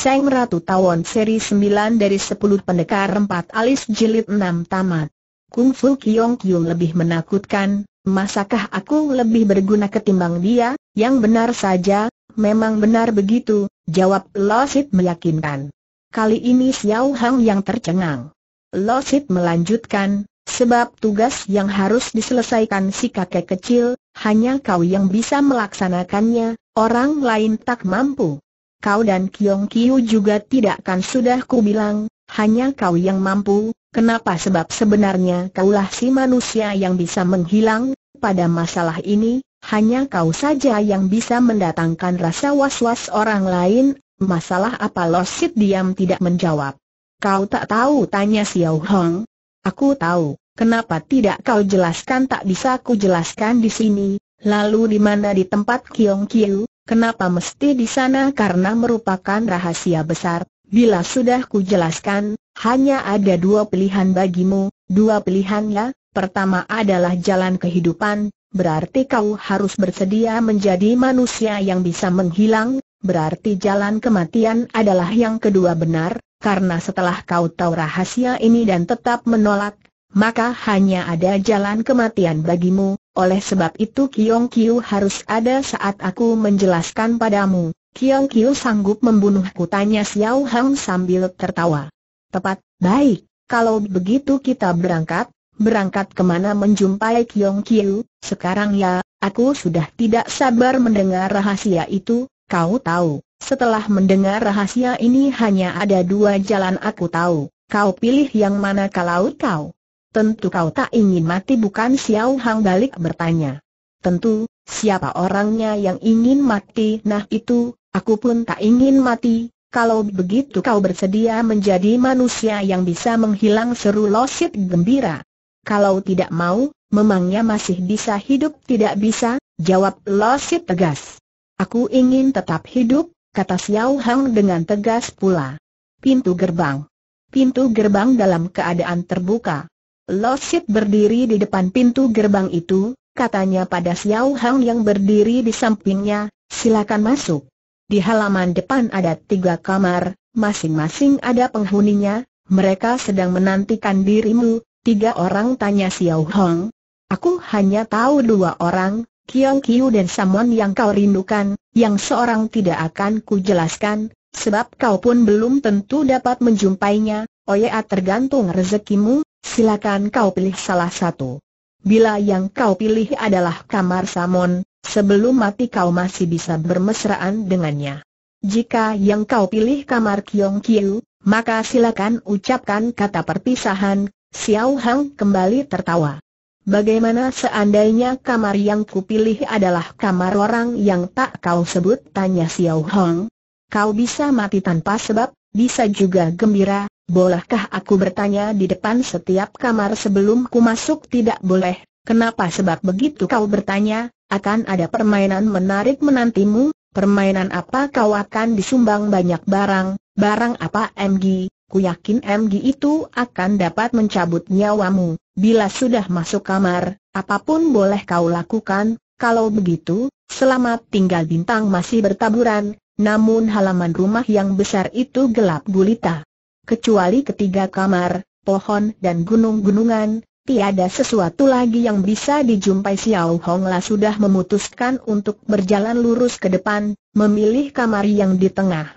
Seng Ratu Tawon seri 9 dari 10 pendekar empat alis jilid 6 tamat. Kung Fu Kiong Kiong lebih menakutkan, masakah aku lebih berguna ketimbang dia, yang benar saja, memang benar begitu, jawab Losit meyakinkan. Kali ini Xiao Hang yang tercengang. Losit melanjutkan, Sebab tugas yang harus diselesaikan si kakek kecil, hanya kau yang bisa melaksanakannya, orang lain tak mampu kau dan Kiong Kiu juga tidak kan sudah ku bilang, hanya kau yang mampu, kenapa sebab sebenarnya kaulah si manusia yang bisa menghilang, pada masalah ini, hanya kau saja yang bisa mendatangkan rasa was-was orang lain, masalah apa Losit diam tidak menjawab. Kau tak tahu tanya Xiao Hong. Aku tahu, kenapa tidak kau jelaskan tak bisa ku jelaskan di sini, lalu di mana di tempat Kiong Kiu, Kenapa mesti di sana karena merupakan rahasia besar, bila sudah ku jelaskan, hanya ada dua pilihan bagimu, dua pilihannya, pertama adalah jalan kehidupan, berarti kau harus bersedia menjadi manusia yang bisa menghilang, berarti jalan kematian adalah yang kedua benar, karena setelah kau tahu rahasia ini dan tetap menolak, maka hanya ada jalan kematian bagimu, oleh sebab itu Kiong Kiu harus ada saat aku menjelaskan padamu. Kiong Kiu sanggup membunuhku tanya Xiao Hang sambil tertawa. Tepat, baik, kalau begitu kita berangkat, berangkat kemana menjumpai Kiong Kiu, sekarang ya, aku sudah tidak sabar mendengar rahasia itu, kau tahu, setelah mendengar rahasia ini hanya ada dua jalan aku tahu, kau pilih yang mana kalau kau. Tentu kau tak ingin mati bukan Xiao Hang balik bertanya. Tentu, siapa orangnya yang ingin mati? Nah itu, aku pun tak ingin mati. Kalau begitu kau bersedia menjadi manusia yang bisa menghilang seru Losit gembira. Kalau tidak mau, memangnya masih bisa hidup tidak bisa, jawab Losit tegas. Aku ingin tetap hidup, kata Xiao Hang dengan tegas pula. Pintu gerbang. Pintu gerbang dalam keadaan terbuka. Losit berdiri di depan pintu gerbang itu, katanya pada Xiao Hang yang berdiri di sampingnya, silakan masuk. Di halaman depan ada tiga kamar, masing-masing ada penghuninya, mereka sedang menantikan dirimu, tiga orang tanya Xiao Hong. Aku hanya tahu dua orang, Kiong Kiu dan Samon yang kau rindukan, yang seorang tidak akan ku jelaskan, sebab kau pun belum tentu dapat menjumpainya, Oya tergantung rezekimu, silakan kau pilih salah satu. Bila yang kau pilih adalah kamar Samon, sebelum mati kau masih bisa bermesraan dengannya. Jika yang kau pilih kamar Kiong Kiu, maka silakan ucapkan kata perpisahan, Xiao Hang kembali tertawa. Bagaimana seandainya kamar yang kupilih adalah kamar orang yang tak kau sebut? Tanya Xiao Hong. Kau bisa mati tanpa sebab, bisa juga gembira, Bolehkah aku bertanya di depan setiap kamar sebelum ku masuk? Tidak boleh. Kenapa sebab begitu kau bertanya, akan ada permainan menarik menantimu, permainan apa kau akan disumbang banyak barang, barang apa MG, ku yakin MG itu akan dapat mencabut nyawamu, bila sudah masuk kamar, apapun boleh kau lakukan, kalau begitu, selamat tinggal bintang masih bertaburan, namun halaman rumah yang besar itu gelap gulita kecuali ketiga kamar, pohon dan gunung-gunungan, tiada sesuatu lagi yang bisa dijumpai Xiao Hong sudah memutuskan untuk berjalan lurus ke depan, memilih kamar yang di tengah.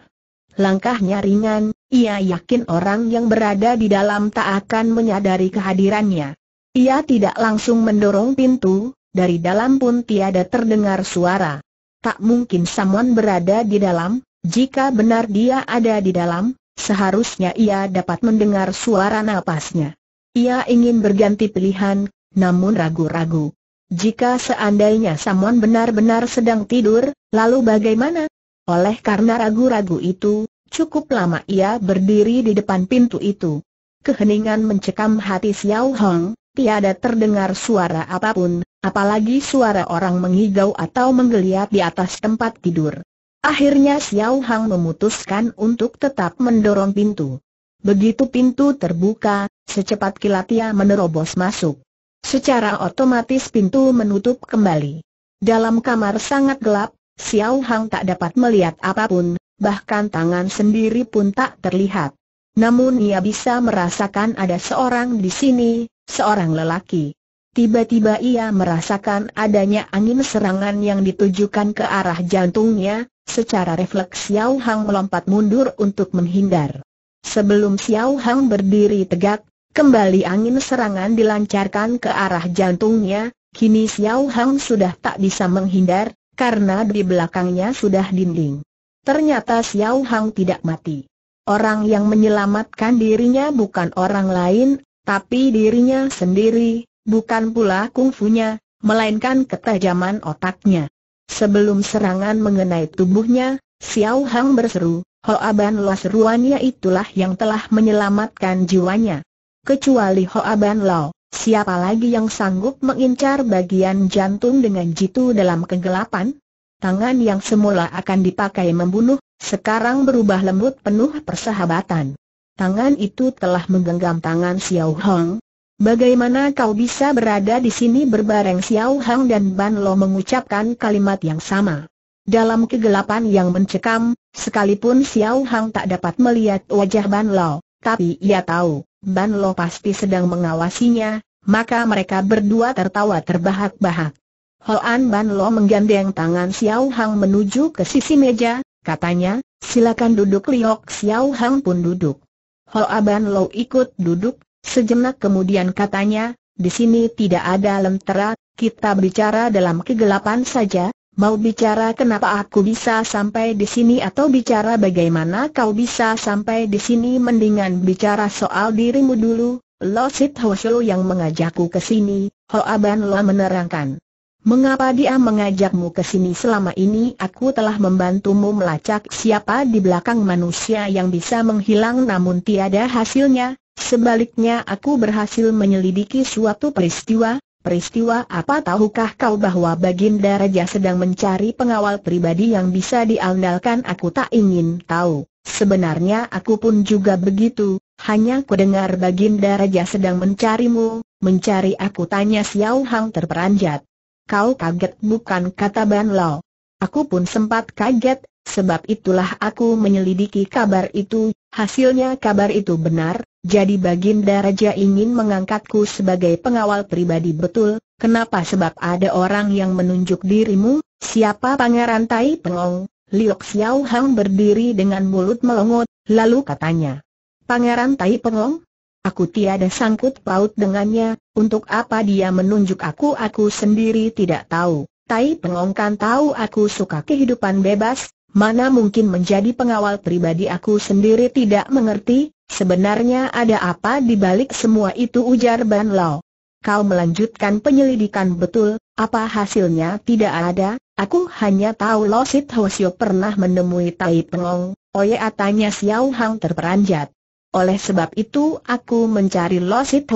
Langkahnya ringan, ia yakin orang yang berada di dalam tak akan menyadari kehadirannya. Ia tidak langsung mendorong pintu, dari dalam pun tiada terdengar suara. Tak mungkin Samuan berada di dalam, jika benar dia ada di dalam, Seharusnya ia dapat mendengar suara napasnya. Ia ingin berganti pilihan, namun ragu-ragu. Jika seandainya Samon benar-benar sedang tidur, lalu bagaimana? Oleh karena ragu-ragu itu, cukup lama ia berdiri di depan pintu itu. Keheningan mencekam hati Xiao Hong, tiada terdengar suara apapun, apalagi suara orang mengigau atau menggeliat di atas tempat tidur. Akhirnya Xiao Hang memutuskan untuk tetap mendorong pintu. Begitu pintu terbuka, secepat kilat ia menerobos masuk. Secara otomatis pintu menutup kembali. Dalam kamar sangat gelap, Xiao Hang tak dapat melihat apapun, bahkan tangan sendiri pun tak terlihat. Namun ia bisa merasakan ada seorang di sini, seorang lelaki. Tiba-tiba ia merasakan adanya angin serangan yang ditujukan ke arah jantungnya, secara refleks Xiao Hang melompat mundur untuk menghindar. Sebelum Xiao Hang berdiri tegak, kembali angin serangan dilancarkan ke arah jantungnya, kini Xiao Hang sudah tak bisa menghindar, karena di belakangnya sudah dinding. Ternyata Xiao Hang tidak mati. Orang yang menyelamatkan dirinya bukan orang lain, tapi dirinya sendiri, Bukan pula kungfunya, melainkan ketajaman otaknya. Sebelum serangan mengenai tubuhnya, Xiao Hang berseru, Ban Lo seruannya itulah yang telah menyelamatkan jiwanya. Kecuali Hoaban Lo, siapa lagi yang sanggup mengincar bagian jantung dengan jitu dalam kegelapan? Tangan yang semula akan dipakai membunuh, sekarang berubah lembut penuh persahabatan. Tangan itu telah menggenggam tangan Xiao Hong, Bagaimana kau bisa berada di sini berbareng Xiao Hang dan Ban Lo mengucapkan kalimat yang sama. Dalam kegelapan yang mencekam, sekalipun Xiao Hang tak dapat melihat wajah Ban Lo, tapi ia tahu, Ban Lo pasti sedang mengawasinya, maka mereka berdua tertawa terbahak-bahak. Hoan Ban Lo menggandeng tangan Xiao Hang menuju ke sisi meja, katanya, silakan duduk Liok Xiao Hang pun duduk. Hoa Ban Lo ikut duduk, Sejenak kemudian katanya, di sini tidak ada lentera, kita bicara dalam kegelapan saja, mau bicara kenapa aku bisa sampai di sini atau bicara bagaimana kau bisa sampai di sini mendingan bicara soal dirimu dulu, Lo Sit Ho yang mengajakku ke sini, Hoa aban Lo menerangkan. Mengapa dia mengajakmu ke sini selama ini aku telah membantumu melacak siapa di belakang manusia yang bisa menghilang namun tiada hasilnya, Sebaliknya aku berhasil menyelidiki suatu peristiwa, peristiwa apa tahukah kau bahwa Baginda Raja sedang mencari pengawal pribadi yang bisa diandalkan aku tak ingin tahu. Sebenarnya aku pun juga begitu, hanya kudengar Baginda Raja sedang mencarimu, mencari aku tanya Xiao Hang terperanjat. Kau kaget bukan kata Ban Lao. Aku pun sempat kaget, sebab itulah aku menyelidiki kabar itu, Hasilnya kabar itu benar, jadi Baginda Raja ingin mengangkatku sebagai pengawal pribadi betul, kenapa sebab ada orang yang menunjuk dirimu, siapa Pangeran Tai Pengong? Liok Xiao Hang berdiri dengan mulut melongot, lalu katanya, Pangeran Tai Pengong? Aku tiada sangkut paut dengannya, untuk apa dia menunjuk aku aku sendiri tidak tahu. Tai Pengong kan tahu aku suka kehidupan bebas, Mana mungkin menjadi pengawal pribadi aku sendiri tidak mengerti, sebenarnya ada apa di balik semua itu ujar Ban Lao. Kau melanjutkan penyelidikan betul, apa hasilnya tidak ada, aku hanya tahu Lo Sit pernah menemui Tai Pengong, Oye atanya Xiao Hang terperanjat. Oleh sebab itu aku mencari Lo Sit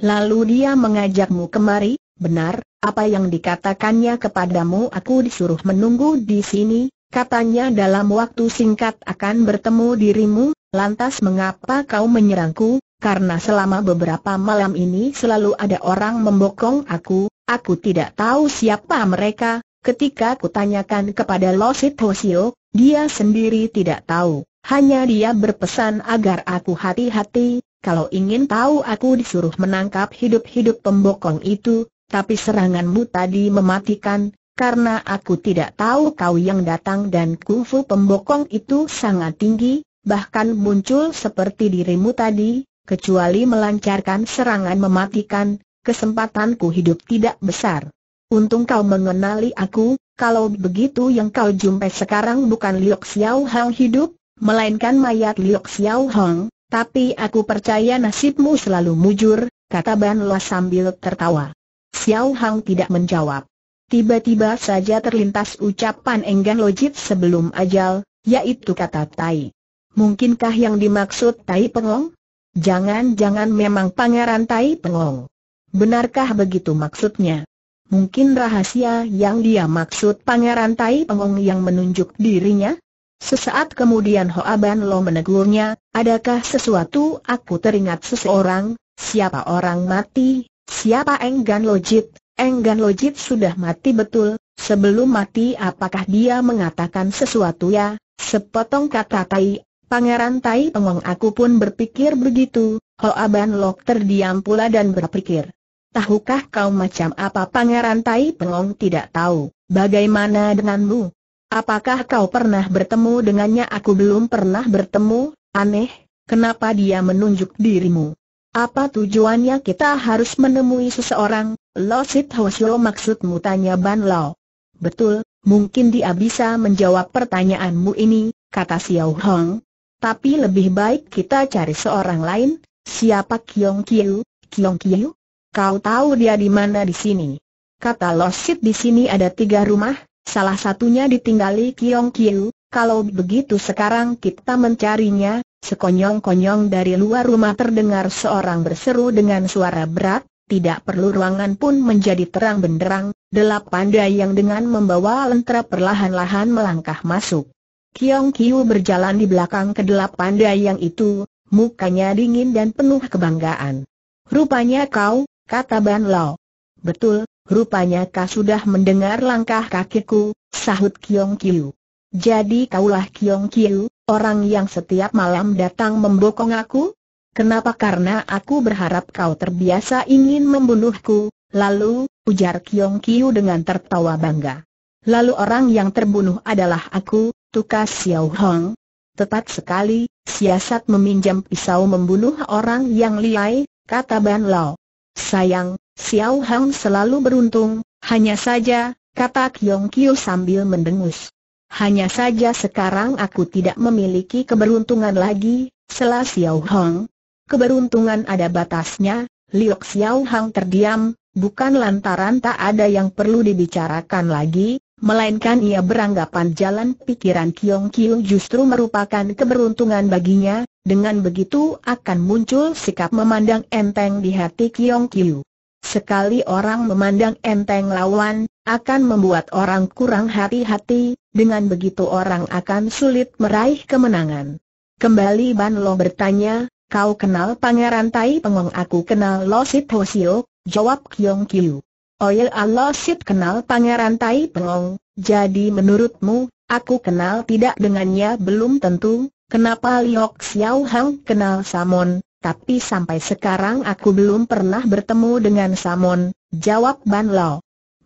lalu dia mengajakmu kemari, benar, apa yang dikatakannya kepadamu aku disuruh menunggu di sini, Katanya dalam waktu singkat akan bertemu dirimu, lantas mengapa kau menyerangku? Karena selama beberapa malam ini selalu ada orang membokong aku, aku tidak tahu siapa mereka. Ketika kutanyakan kepada Losit Hosio, dia sendiri tidak tahu. Hanya dia berpesan agar aku hati-hati, kalau ingin tahu aku disuruh menangkap hidup-hidup pembokong itu, tapi seranganmu tadi mematikan, karena aku tidak tahu kau yang datang dan kungfu pembokong itu sangat tinggi, bahkan muncul seperti dirimu tadi, kecuali melancarkan serangan mematikan, kesempatanku hidup tidak besar. Untung kau mengenali aku, kalau begitu yang kau jumpai sekarang bukan Liu Xiao Hong hidup, melainkan mayat Liu Xiao Hong, tapi aku percaya nasibmu selalu mujur, kata Ban Lo sambil tertawa. Xiao Hong tidak menjawab. Tiba-tiba saja terlintas ucapan enggan Lojit sebelum ajal, yaitu kata Tai. Mungkinkah yang dimaksud Tai Pengong? Jangan-jangan memang Pangeran Tai Pengong. Benarkah begitu maksudnya? Mungkin rahasia yang dia maksud Pangeran Tai Pengong yang menunjuk dirinya? Sesaat kemudian Hoa Ban Lo menegurnya, adakah sesuatu aku teringat seseorang, siapa orang mati, siapa enggan lojit, Enggan Lojit sudah mati betul, sebelum mati apakah dia mengatakan sesuatu ya? Sepotong kata Tai, Pangeran Tai Pengong aku pun berpikir begitu, Hoa Ban Lok terdiam pula dan berpikir. Tahukah kau macam apa Pangeran Tai Pengong tidak tahu, bagaimana denganmu? Apakah kau pernah bertemu dengannya aku belum pernah bertemu, aneh, kenapa dia menunjuk dirimu? Apa tujuannya kita harus menemui seseorang, Lo Sit Hosio maksudmu tanya Ban Lo. Betul, mungkin dia bisa menjawab pertanyaanmu ini, kata Xiao Hong. Tapi lebih baik kita cari seorang lain, siapa Kiong Kiu, Kiong Kiu? Kau tahu dia di mana di sini? Kata Lo Sit di sini ada tiga rumah, salah satunya ditinggali Kiong Kiu, kalau begitu sekarang kita mencarinya, sekonyong-konyong dari luar rumah terdengar seorang berseru dengan suara berat, tidak perlu ruangan pun menjadi terang benderang, delapan panda yang dengan membawa lentera perlahan-lahan melangkah masuk. Kiong Kiu berjalan di belakang kedelapan panda yang itu, mukanya dingin dan penuh kebanggaan. Rupanya kau, kata Ban Lao. Betul, rupanya kau sudah mendengar langkah kakiku, sahut Kiong Kiu. Jadi kaulah Kiong Kiu, orang yang setiap malam datang membokong aku? Kenapa karena aku berharap kau terbiasa ingin membunuhku, lalu, ujar Kiong Kiu dengan tertawa bangga. Lalu orang yang terbunuh adalah aku, tukas Xiao Hong. Tepat sekali, siasat meminjam pisau membunuh orang yang liai, kata Ban Lao. Sayang, Xiao Hong selalu beruntung, hanya saja, kata Kiong Kiu sambil mendengus. Hanya saja sekarang aku tidak memiliki keberuntungan lagi, Selah Xiao Hong, Keberuntungan ada batasnya, Liok Xiao Hang terdiam, bukan lantaran tak ada yang perlu dibicarakan lagi, melainkan ia beranggapan jalan pikiran Kiong Kiu justru merupakan keberuntungan baginya, dengan begitu akan muncul sikap memandang enteng di hati Kiong Kiu. Sekali orang memandang enteng lawan, akan membuat orang kurang hati-hati, dengan begitu orang akan sulit meraih kemenangan. Kembali Ban Lo bertanya, Kau kenal Pangeran Tai Pengong Aku kenal Losit Sit jawab Kiong Kiu. Oh ya ah, Losit kenal Pangeran Tai Pengong, jadi menurutmu, aku kenal tidak dengannya belum tentu, kenapa Liok Xiao Hang kenal Samon, tapi sampai sekarang aku belum pernah bertemu dengan Samon, jawab Ban Lao.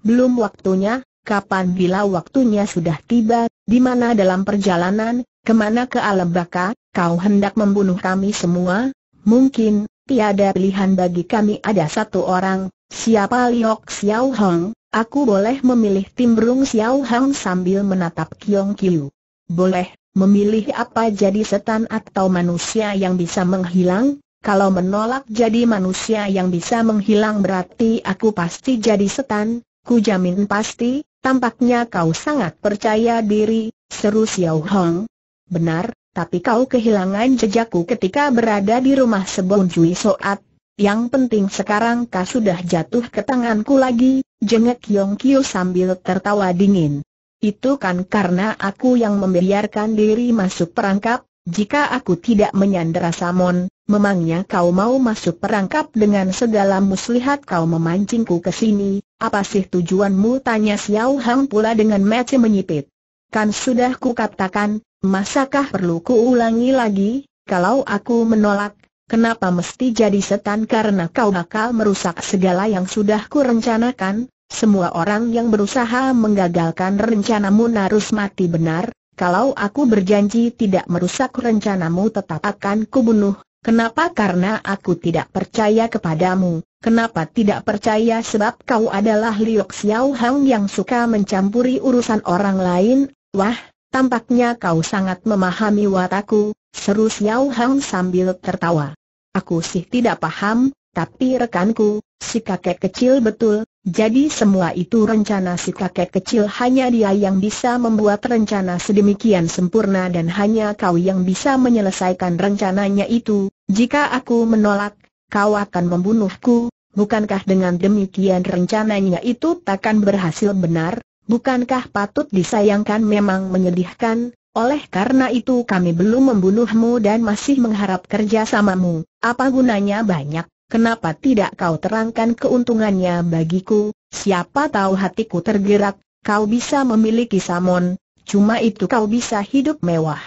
Belum waktunya, kapan bila waktunya sudah tiba, di mana dalam perjalanan, kemana ke Alam Bakat? kau hendak membunuh kami semua? Mungkin, tiada pilihan bagi kami ada satu orang, siapa Liok Xiao Hong, aku boleh memilih timbrung Xiao Hong sambil menatap Kiong Kiu. Boleh, memilih apa jadi setan atau manusia yang bisa menghilang? Kalau menolak jadi manusia yang bisa menghilang berarti aku pasti jadi setan, ku jamin pasti, tampaknya kau sangat percaya diri, seru Xiao Hong. Benar, tapi kau kehilangan jejakku ketika berada di rumah sebuah Jui Soat. Yang penting sekarang kau sudah jatuh ke tanganku lagi, jengek Yong Kiu sambil tertawa dingin. Itu kan karena aku yang membiarkan diri masuk perangkap, jika aku tidak menyandera Samon, memangnya kau mau masuk perangkap dengan segala muslihat kau memancingku ke sini, apa sih tujuanmu tanya Xiao Hang pula dengan mece menyipit. Kan sudah ku katakan. Masakah perlu kuulangi lagi, kalau aku menolak, kenapa mesti jadi setan karena kau bakal merusak segala yang sudah kurencanakan, semua orang yang berusaha menggagalkan rencanamu harus mati benar, kalau aku berjanji tidak merusak rencanamu tetap akan kubunuh, kenapa karena aku tidak percaya kepadamu, kenapa tidak percaya sebab kau adalah Liok Xiao yang suka mencampuri urusan orang lain, wah, Tampaknya kau sangat memahami wataku, seru Xiao Hang sambil tertawa. Aku sih tidak paham, tapi rekanku, si kakek kecil betul, jadi semua itu rencana si kakek kecil hanya dia yang bisa membuat rencana sedemikian sempurna dan hanya kau yang bisa menyelesaikan rencananya itu, jika aku menolak, kau akan membunuhku, bukankah dengan demikian rencananya itu takkan berhasil benar? Bukankah patut disayangkan memang menyedihkan, oleh karena itu kami belum membunuhmu dan masih mengharap kerjasamamu, apa gunanya banyak, kenapa tidak kau terangkan keuntungannya bagiku, siapa tahu hatiku tergerak, kau bisa memiliki samon, cuma itu kau bisa hidup mewah.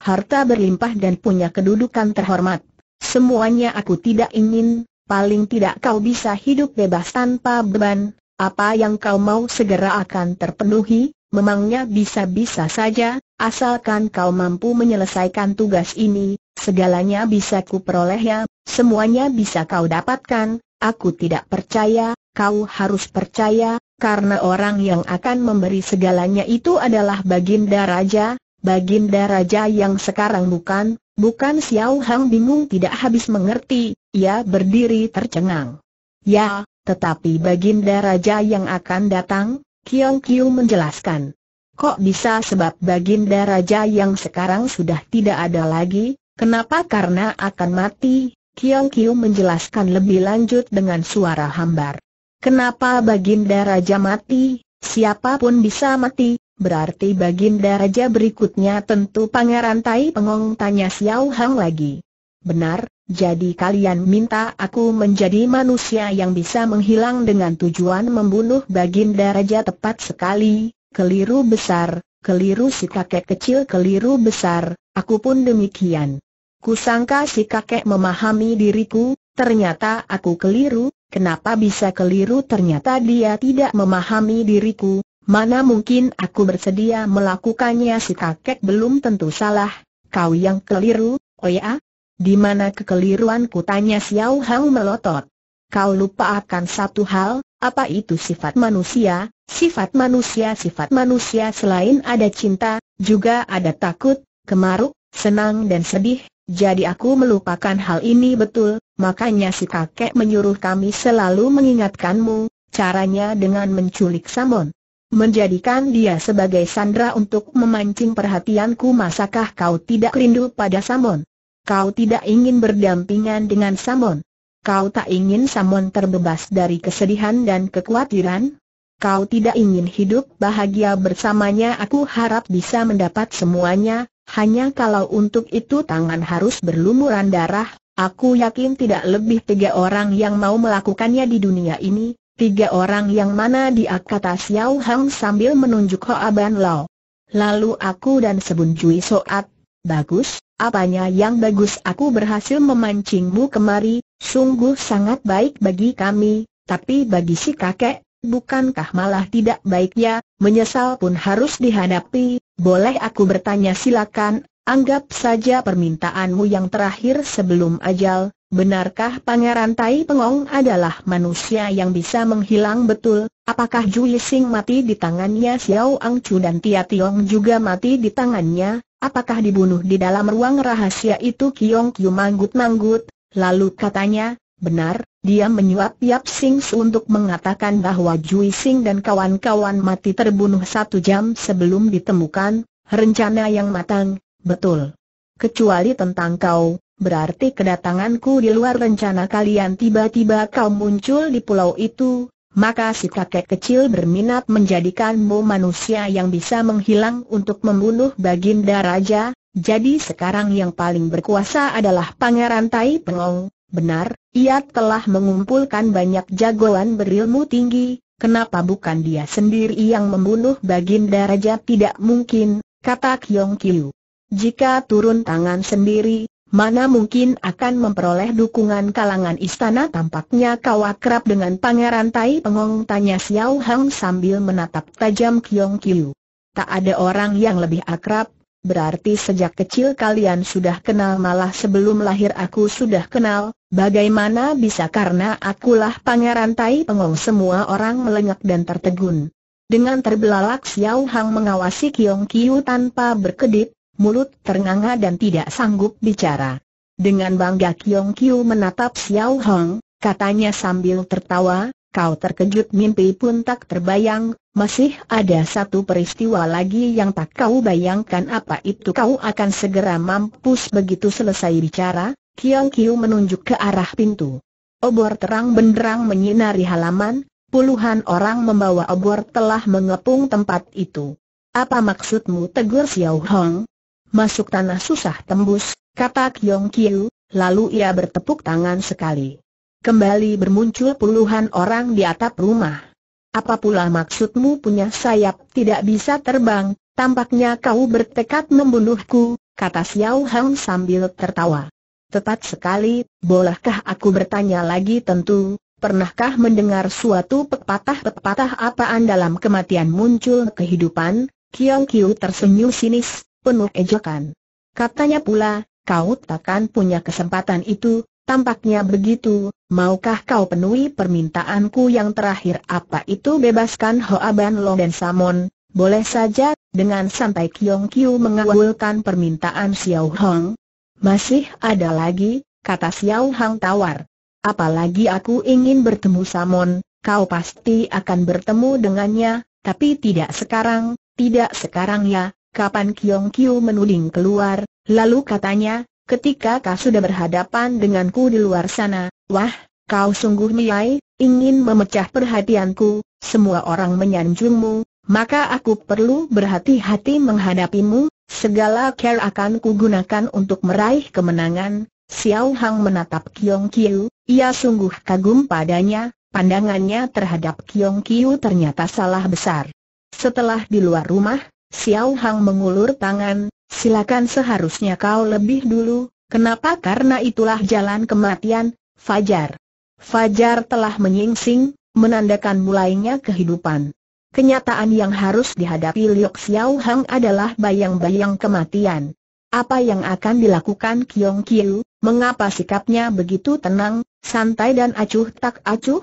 Harta berlimpah dan punya kedudukan terhormat, semuanya aku tidak ingin, paling tidak kau bisa hidup bebas tanpa beban, apa yang kau mau segera akan terpenuhi, memangnya bisa-bisa saja, asalkan kau mampu menyelesaikan tugas ini, segalanya bisa kuperoleh ya, semuanya bisa kau dapatkan, aku tidak percaya, kau harus percaya, karena orang yang akan memberi segalanya itu adalah Baginda Raja, Baginda Raja yang sekarang bukan, bukan Xiao Hang bingung tidak habis mengerti, ia berdiri tercengang. Ya, tetapi Baginda Raja yang akan datang, Kiong Kiu menjelaskan. Kok bisa sebab Baginda Raja yang sekarang sudah tidak ada lagi, kenapa karena akan mati, Kiong Kiu menjelaskan lebih lanjut dengan suara hambar. Kenapa Baginda Raja mati, siapapun bisa mati, berarti Baginda Raja berikutnya tentu Pangeran Tai Pengong tanya Xiao Hang lagi. Benar, jadi kalian minta aku menjadi manusia yang bisa menghilang dengan tujuan membunuh baginda raja tepat sekali, keliru besar, keliru si kakek kecil keliru besar, aku pun demikian. Kusangka si kakek memahami diriku, ternyata aku keliru, kenapa bisa keliru ternyata dia tidak memahami diriku, mana mungkin aku bersedia melakukannya si kakek belum tentu salah, kau yang keliru, oh ya? Di mana kekeliruanku tanya Xiao Hao melotot. Kau lupa akan satu hal, apa itu sifat manusia, sifat manusia sifat manusia selain ada cinta, juga ada takut, kemaruk, senang dan sedih, jadi aku melupakan hal ini betul, makanya si kakek menyuruh kami selalu mengingatkanmu, caranya dengan menculik Samon. Menjadikan dia sebagai sandra untuk memancing perhatianku masakah kau tidak rindu pada Samon? Kau tidak ingin berdampingan dengan Samon. Kau tak ingin Samon terbebas dari kesedihan dan kekhawatiran? Kau tidak ingin hidup bahagia bersamanya aku harap bisa mendapat semuanya, hanya kalau untuk itu tangan harus berlumuran darah, aku yakin tidak lebih tiga orang yang mau melakukannya di dunia ini, tiga orang yang mana di kata Xiao Hang sambil menunjuk Hoa Ban Lau. Lalu aku dan Sebun Jui Soat, bagus, Apanya yang bagus aku berhasil memancingmu kemari, sungguh sangat baik bagi kami, tapi bagi si kakek, bukankah malah tidak baiknya? menyesal pun harus dihadapi, boleh aku bertanya silakan, anggap saja permintaanmu yang terakhir sebelum ajal, benarkah Pangeran Tai Pengong adalah manusia yang bisa menghilang betul, apakah Jui Sing mati di tangannya Xiao Ang Chu dan Tia Tiong juga mati di tangannya, Apakah dibunuh di dalam ruang rahasia itu Kiong Kiu manggut-manggut, lalu katanya, benar, dia menyuap Yap Sing untuk mengatakan bahwa Jui Sing dan kawan-kawan mati terbunuh satu jam sebelum ditemukan, rencana yang matang, betul. Kecuali tentang kau, berarti kedatanganku di luar rencana kalian tiba-tiba kau muncul di pulau itu, maka si kakek kecil berminat menjadikanmu manusia yang bisa menghilang untuk membunuh Baginda Raja, jadi sekarang yang paling berkuasa adalah Pangeran Tai Pengong. Benar, ia telah mengumpulkan banyak jagoan berilmu tinggi, kenapa bukan dia sendiri yang membunuh Baginda Raja tidak mungkin, kata Kyong Kiu. Jika turun tangan sendiri, Mana mungkin akan memperoleh dukungan kalangan istana tampaknya kau akrab dengan Pangeran Tai Pengong tanya Xiao Hang sambil menatap tajam Kiong Kiu. Tak ada orang yang lebih akrab, berarti sejak kecil kalian sudah kenal malah sebelum lahir aku sudah kenal, bagaimana bisa karena akulah Pangeran Tai Pengong semua orang melengak dan tertegun. Dengan terbelalak Xiao Hang mengawasi Kiong Kiu tanpa berkedip, mulut ternganga dan tidak sanggup bicara. Dengan bangga Kiong Kiu menatap Xiao Hong, katanya sambil tertawa, kau terkejut mimpi pun tak terbayang, masih ada satu peristiwa lagi yang tak kau bayangkan apa itu kau akan segera mampus begitu selesai bicara, Kiong Kiu menunjuk ke arah pintu. Obor terang benderang menyinari halaman, puluhan orang membawa obor telah mengepung tempat itu. Apa maksudmu tegur Xiao Hong, Masuk tanah susah tembus, kata Kyong Kiu, lalu ia bertepuk tangan sekali. Kembali bermuncul puluhan orang di atap rumah. Apa pula maksudmu punya sayap tidak bisa terbang, tampaknya kau bertekad membunuhku, kata Xiao Hang sambil tertawa. Tepat sekali, bolehkah aku bertanya lagi tentu, pernahkah mendengar suatu pepatah-pepatah apaan dalam kematian muncul kehidupan? Kiong Kiu tersenyum sinis, penuh ejekan. Katanya pula, kau takkan punya kesempatan itu, tampaknya begitu, maukah kau penuhi permintaanku yang terakhir apa itu bebaskan Hoa Ban Long dan Samon, boleh saja, dengan santai Kiong Kiu mengawulkan permintaan Xiao Hong. Masih ada lagi, kata Xiao Hong tawar. Apalagi aku ingin bertemu Samon, kau pasti akan bertemu dengannya, tapi tidak sekarang, tidak sekarang ya, Kapan Kiong Kiu menuding keluar, lalu katanya, ketika kau sudah berhadapan denganku di luar sana, wah, kau sungguh miyai, ingin memecah perhatianku, semua orang menyanjungmu, maka aku perlu berhati-hati menghadapimu, segala care akan kugunakan untuk meraih kemenangan. Xiao Hang menatap Kiong Kiu, ia sungguh kagum padanya, pandangannya terhadap Kiong Kiu ternyata salah besar. Setelah di luar rumah, Xiao Hang mengulur tangan, silakan seharusnya kau lebih dulu, kenapa karena itulah jalan kematian, Fajar. Fajar telah menyingsing, menandakan mulainya kehidupan. Kenyataan yang harus dihadapi Liok Xiao Hang adalah bayang-bayang kematian. Apa yang akan dilakukan Kiong Kiu, mengapa sikapnya begitu tenang, santai dan acuh tak acuh?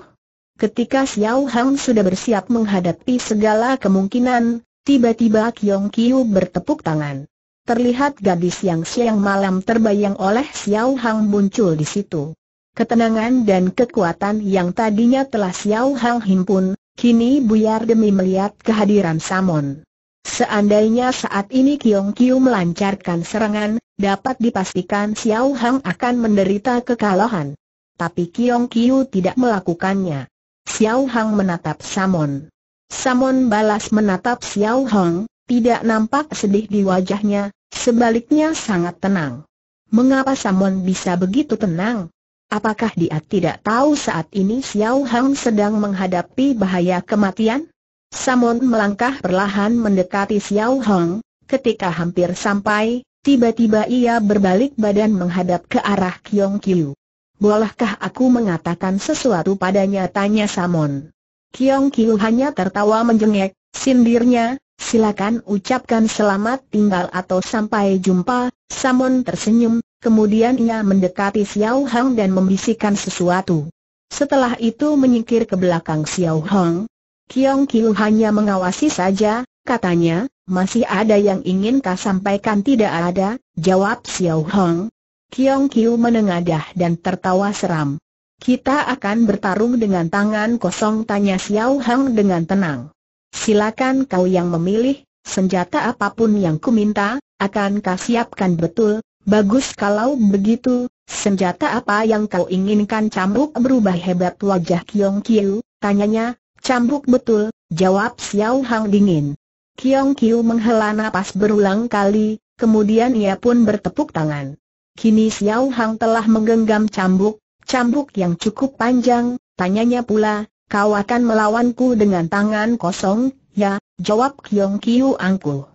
Ketika Xiao Hang sudah bersiap menghadapi segala kemungkinan, Tiba-tiba Kiong Kiu bertepuk tangan. Terlihat gadis yang siang malam terbayang oleh Xiao Hang muncul di situ. Ketenangan dan kekuatan yang tadinya telah Xiao Hang himpun, kini buyar demi melihat kehadiran Samon. Seandainya saat ini Kiong Kiu melancarkan serangan, dapat dipastikan Xiao Hang akan menderita kekalahan. Tapi Kiong Kiu tidak melakukannya. Xiao Hang menatap Samon. Samon balas menatap Xiao Hong, tidak nampak sedih di wajahnya, sebaliknya sangat tenang. Mengapa Samon bisa begitu tenang? Apakah dia tidak tahu saat ini Xiao Hong sedang menghadapi bahaya kematian? Samon melangkah perlahan mendekati Xiao Hong, ketika hampir sampai, tiba-tiba ia berbalik badan menghadap ke arah Kiong Kiu. Bolehkah aku mengatakan sesuatu padanya tanya Samon. Kiong Kiu hanya tertawa menjengek, sindirnya, silakan ucapkan selamat tinggal atau sampai jumpa, Samon tersenyum, kemudian ia mendekati Xiao Hong dan membisikkan sesuatu. Setelah itu menyingkir ke belakang Xiao Hong. Kiong Kiu hanya mengawasi saja, katanya, masih ada yang ingin kau sampaikan tidak ada, jawab Xiao Hong. Kiong Kiu menengadah dan tertawa seram. Kita akan bertarung dengan tangan kosong tanya Xiao Hang dengan tenang. Silakan kau yang memilih, senjata apapun yang ku minta, akan kau siapkan betul, bagus kalau begitu, senjata apa yang kau inginkan cambuk berubah hebat wajah Kiong Kiu, tanyanya, cambuk betul, jawab Xiao Hang dingin. Kiong Kiu menghela napas berulang kali, kemudian ia pun bertepuk tangan. Kini Xiao Hang telah menggenggam cambuk, Cambuk yang cukup panjang, tanyanya pula, kau akan melawanku dengan tangan kosong, ya, jawab Kiong Kiu Angku.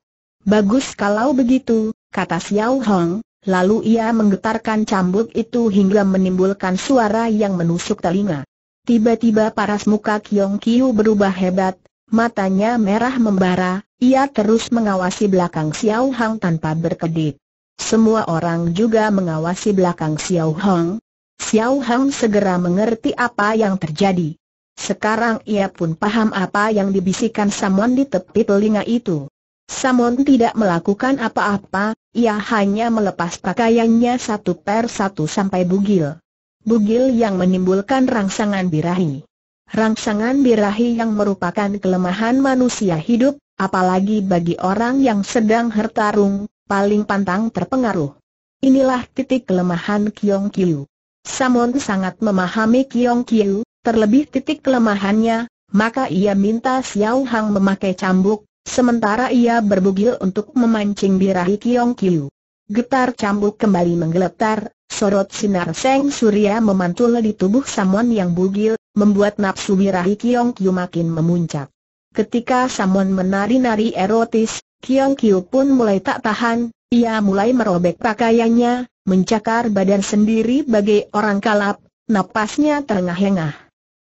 Bagus kalau begitu, kata Xiao Hong, lalu ia menggetarkan cambuk itu hingga menimbulkan suara yang menusuk telinga. Tiba-tiba paras muka Kiong Kiu berubah hebat, matanya merah membara, ia terus mengawasi belakang Xiao Hong tanpa berkedip. Semua orang juga mengawasi belakang Xiao Hong, Xiao Hang segera mengerti apa yang terjadi. Sekarang ia pun paham apa yang dibisikkan Samon di tepi telinga itu. Samon tidak melakukan apa-apa, ia hanya melepas pakaiannya satu per satu sampai bugil. Bugil yang menimbulkan rangsangan birahi. Rangsangan birahi yang merupakan kelemahan manusia hidup, apalagi bagi orang yang sedang hertarung, paling pantang terpengaruh. Inilah titik kelemahan Kiong Kiu. Samon sangat memahami Kiong Kiu, terlebih titik kelemahannya, maka ia minta Xiao Hang memakai cambuk, sementara ia berbugil untuk memancing birahi Kiong Kiu. Getar cambuk kembali menggeletar, sorot sinar Seng Surya memantul di tubuh Samon yang bugil, membuat nafsu birahi Kiong Kiu makin memuncak. Ketika Samon menari-nari erotis, Kiong Kiu pun mulai tak tahan, ia mulai merobek pakaiannya, mencakar badan sendiri bagai orang kalap, napasnya terengah-engah.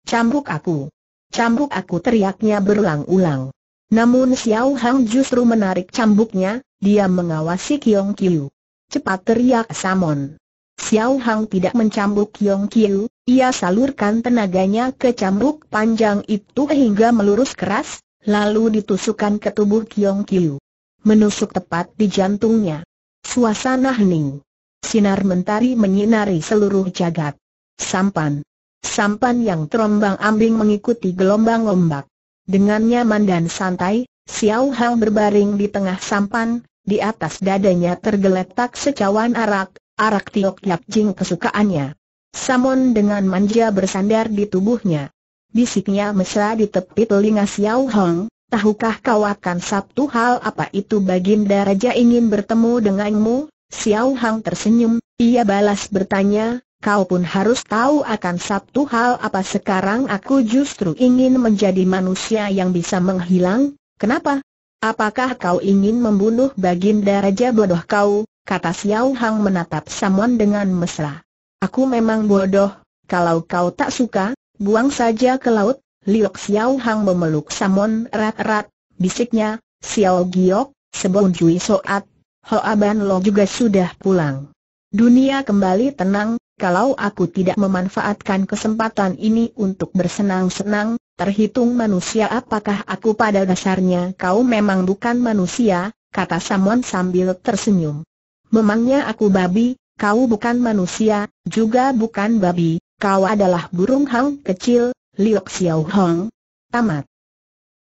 Cambuk aku! Cambuk aku teriaknya berulang-ulang. Namun Xiao Hang justru menarik cambuknya, dia mengawasi Kiong Kiu. Cepat teriak Samon. Xiao Hang tidak mencambuk Kiong Kiu, ia salurkan tenaganya ke cambuk panjang itu hingga melurus keras, lalu ditusukkan ke tubuh Kiong Kiu. Menusuk tepat di jantungnya. Suasana hening. Sinar mentari menyinari seluruh jagat. Sampan. Sampan yang terombang ambing mengikuti gelombang ombak. Dengan nyaman dan santai, Xiao Hao berbaring di tengah sampan, di atas dadanya tergeletak secawan arak, arak tiok yak jing kesukaannya. Samon dengan manja bersandar di tubuhnya. Bisiknya mesra di tepi telinga Xiao Hong, tahukah kau akan Sabtu hal apa itu baginda raja ingin bertemu denganmu? Xiao Hang tersenyum, ia balas bertanya, kau pun harus tahu akan satu hal apa sekarang aku justru ingin menjadi manusia yang bisa menghilang, kenapa? Apakah kau ingin membunuh baginda Raja bodoh kau? Kata Xiao Hang menatap Samuan dengan mesra. Aku memang bodoh, kalau kau tak suka, buang saja ke laut, Liok Xiao Hang memeluk Samon erat-erat, bisiknya, Xiao Giok, sebelum Jui Soat, Ho aban Lo juga sudah pulang. Dunia kembali tenang, kalau aku tidak memanfaatkan kesempatan ini untuk bersenang-senang, terhitung manusia apakah aku pada dasarnya kau memang bukan manusia, kata Samon sambil tersenyum. Memangnya aku babi, kau bukan manusia, juga bukan babi, kau adalah burung hang kecil, Liok Xiao Hong. Tamat.